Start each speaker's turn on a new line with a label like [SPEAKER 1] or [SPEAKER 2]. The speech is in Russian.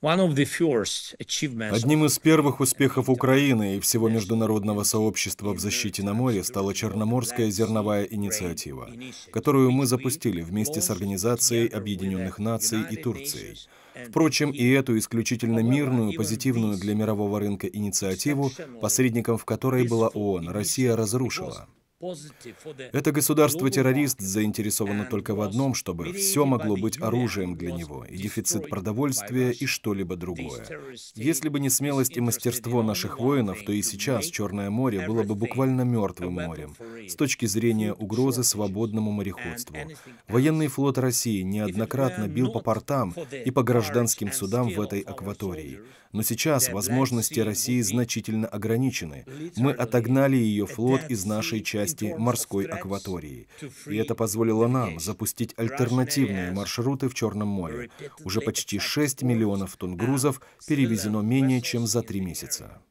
[SPEAKER 1] Одним из первых успехов Украины и всего международного сообщества в защите на море стала Черноморская зерновая инициатива, которую мы запустили вместе с Организацией Объединенных Наций и Турцией. Впрочем, и эту исключительно мирную, позитивную для мирового рынка инициативу, посредником в которой была ООН, Россия разрушила.
[SPEAKER 2] Это государство-террорист
[SPEAKER 1] заинтересовано только в одном, чтобы все могло быть оружием для него, и дефицит продовольствия, и что-либо другое. Если бы не смелость и мастерство наших воинов, то и сейчас Черное море было бы буквально мертвым морем с точки зрения угрозы свободному мореходству. Военный флот России неоднократно бил по портам и по гражданским судам в этой акватории. Но сейчас возможности России значительно ограничены. Мы отогнали ее флот из нашей части части морской акватории. И это позволило нам запустить альтернативные маршруты в Черном море. Уже почти 6 миллионов тонн грузов перевезено менее чем за три месяца.